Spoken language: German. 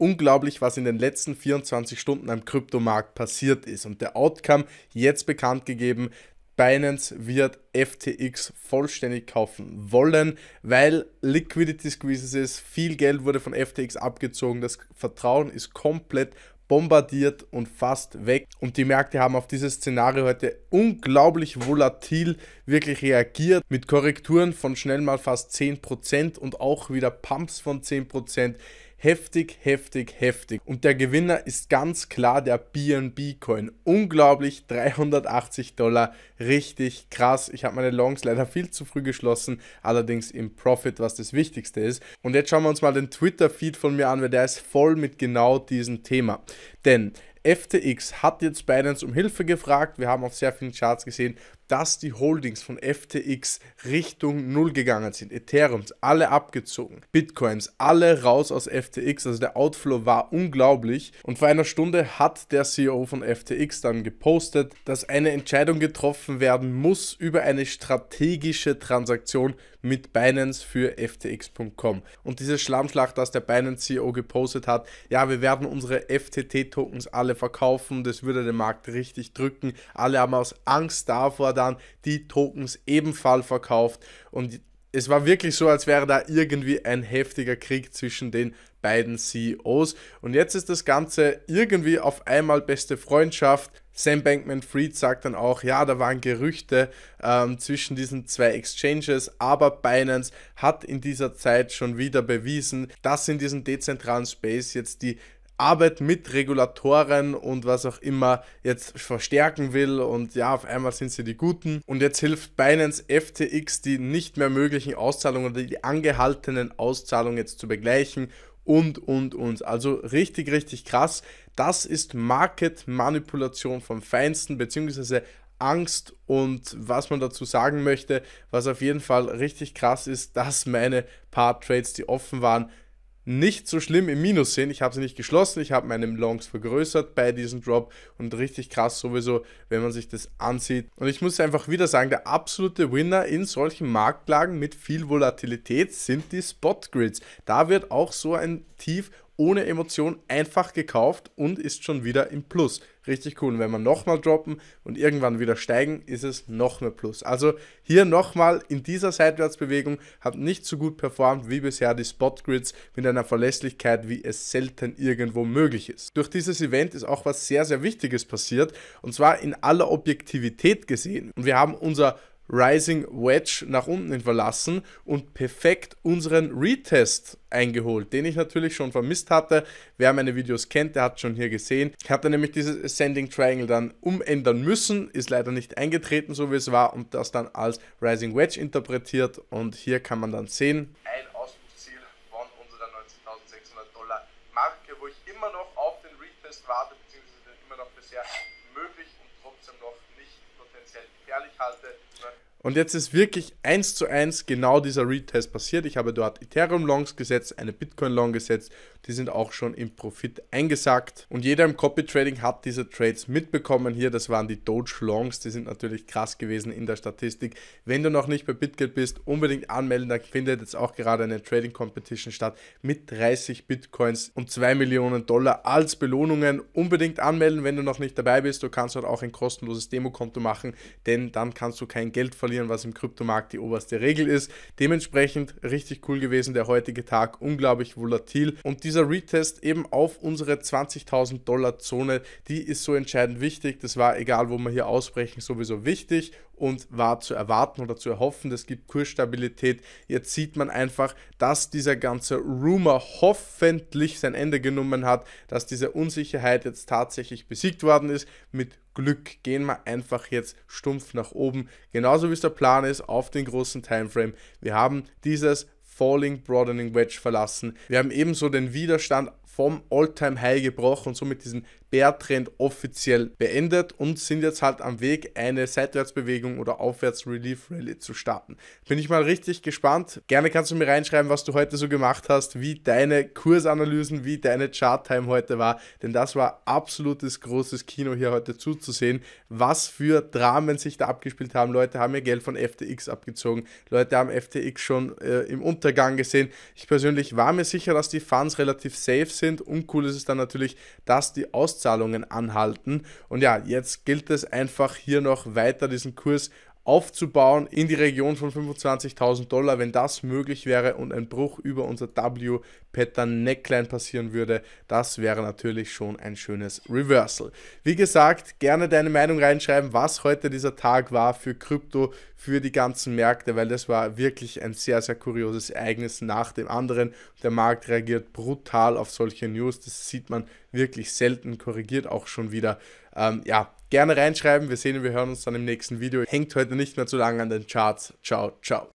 unglaublich, was in den letzten 24 Stunden am Kryptomarkt passiert ist. Und der Outcome jetzt bekannt gegeben, Binance wird FTX vollständig kaufen wollen, weil Liquidity Squeezes ist, viel Geld wurde von FTX abgezogen, das Vertrauen ist komplett bombardiert und fast weg. Und die Märkte haben auf dieses Szenario heute unglaublich volatil wirklich reagiert, mit Korrekturen von schnell mal fast 10% und auch wieder Pumps von 10% heftig, heftig, heftig. Und der Gewinner ist ganz klar der BNB Coin. Unglaublich, 380 Dollar, richtig krass. Ich habe meine Longs leider viel zu früh geschlossen, allerdings im Profit, was das Wichtigste ist. Und jetzt schauen wir uns mal den Twitter-Feed von mir an, weil der ist voll mit genau diesem Thema. Denn FTX hat jetzt Binance um Hilfe gefragt. Wir haben auf sehr vielen Charts gesehen, dass die Holdings von FTX Richtung Null gegangen sind. Ethereums alle abgezogen, Bitcoins alle raus aus FTX. Also der Outflow war unglaublich. Und vor einer Stunde hat der CEO von FTX dann gepostet, dass eine Entscheidung getroffen werden muss über eine strategische Transaktion mit Binance für FTX.com. Und diese Schlammschlag, dass der Binance CEO gepostet hat, ja, wir werden unsere FTT-Tokens alle verkaufen, das würde den Markt richtig drücken. Alle haben aus Angst davor, dann die Tokens ebenfalls verkauft und es war wirklich so, als wäre da irgendwie ein heftiger Krieg zwischen den beiden CEOs. Und jetzt ist das Ganze irgendwie auf einmal beste Freundschaft. Sam Bankman Fried sagt dann auch, ja, da waren Gerüchte ähm, zwischen diesen zwei Exchanges, aber Binance hat in dieser Zeit schon wieder bewiesen, dass in diesem dezentralen Space jetzt die Arbeit mit Regulatoren und was auch immer jetzt verstärken will und ja, auf einmal sind sie die Guten und jetzt hilft Binance FTX die nicht mehr möglichen Auszahlungen oder die angehaltenen Auszahlungen jetzt zu begleichen und, und, und. Also richtig, richtig krass. Das ist Market-Manipulation vom Feinsten, beziehungsweise Angst und was man dazu sagen möchte, was auf jeden Fall richtig krass ist, dass meine paar Trades, die offen waren, nicht so schlimm im Minus sehen. Ich habe sie nicht geschlossen, ich habe meine Longs vergrößert bei diesem Drop und richtig krass sowieso, wenn man sich das ansieht. Und ich muss einfach wieder sagen, der absolute Winner in solchen Marktlagen mit viel Volatilität sind die Spot Grids. Da wird auch so ein Tief ohne Emotion einfach gekauft und ist schon wieder im Plus. Richtig cool. Und wenn wir nochmal droppen und irgendwann wieder steigen, ist es noch mehr Plus. Also hier nochmal in dieser Seitwärtsbewegung hat nicht so gut performt wie bisher die Spot Grids mit einer Verlässlichkeit, wie es selten irgendwo möglich ist. Durch dieses Event ist auch was sehr, sehr Wichtiges passiert und zwar in aller Objektivität gesehen. Und wir haben unser Rising Wedge nach unten hin verlassen und perfekt unseren Retest eingeholt, den ich natürlich schon vermisst hatte. Wer meine Videos kennt, der hat schon hier gesehen. Ich hatte nämlich dieses Ascending Triangle dann umändern müssen, ist leider nicht eingetreten, so wie es war und das dann als Rising Wedge interpretiert und hier kann man dann sehen. Ein Ausflugsziel von unserer 19.600 Dollar Marke, wo ich immer noch auf den Retest warte, beziehungsweise immer noch bisher gefährlich halte. Ne? Und jetzt ist wirklich eins zu eins genau dieser Retest passiert. Ich habe dort Ethereum Longs gesetzt, eine Bitcoin Long gesetzt. Die sind auch schon im Profit eingesackt. Und jeder im Copy Trading hat diese Trades mitbekommen. Hier, das waren die Doge Longs. Die sind natürlich krass gewesen in der Statistik. Wenn du noch nicht bei BitGet bist, unbedingt anmelden. Da findet jetzt auch gerade eine Trading Competition statt mit 30 Bitcoins und 2 Millionen Dollar als Belohnungen. Unbedingt anmelden, wenn du noch nicht dabei bist. Du kannst dort auch ein kostenloses Demokonto machen, denn dann kannst du kein Geld verlieren verlieren, was im Kryptomarkt die oberste Regel ist. Dementsprechend richtig cool gewesen der heutige Tag, unglaublich volatil. Und dieser Retest eben auf unsere 20.000 Dollar Zone, die ist so entscheidend wichtig. Das war egal, wo wir hier ausbrechen, sowieso wichtig und war zu erwarten oder zu erhoffen. Es gibt Kursstabilität. Jetzt sieht man einfach, dass dieser ganze Rumor hoffentlich sein Ende genommen hat, dass diese Unsicherheit jetzt tatsächlich besiegt worden ist mit Glück gehen wir einfach jetzt stumpf nach oben, genauso wie es der Plan ist auf den großen Timeframe. Wir haben dieses Falling Broadening Wedge verlassen. Wir haben ebenso den Widerstand vom Alltime high gebrochen und somit diesen Bärtrend offiziell beendet und sind jetzt halt am Weg, eine Seitwärtsbewegung oder Aufwärts-Relief-Rally zu starten. Bin ich mal richtig gespannt. Gerne kannst du mir reinschreiben, was du heute so gemacht hast, wie deine Kursanalysen, wie deine Chart-Time heute war, denn das war absolutes großes Kino hier heute zuzusehen, was für Dramen sich da abgespielt haben. Leute haben ihr Geld von FTX abgezogen, Leute haben FTX schon äh, im Untergang gesehen. Ich persönlich war mir sicher, dass die Funds relativ safe sind, sind. Uncool ist es dann natürlich, dass die Auszahlungen anhalten. Und ja, jetzt gilt es einfach hier noch weiter diesen Kurs aufzubauen in die Region von 25.000 Dollar, wenn das möglich wäre und ein Bruch über unser W-Pattern Neckline passieren würde, das wäre natürlich schon ein schönes Reversal. Wie gesagt, gerne deine Meinung reinschreiben, was heute dieser Tag war für Krypto, für die ganzen Märkte, weil das war wirklich ein sehr, sehr kurioses Ereignis nach dem anderen. Der Markt reagiert brutal auf solche News, das sieht man wirklich selten, korrigiert auch schon wieder ähm, ja, gerne reinschreiben. Wir sehen und wir hören uns dann im nächsten Video. Hängt heute nicht mehr zu lange an den Charts. Ciao, ciao.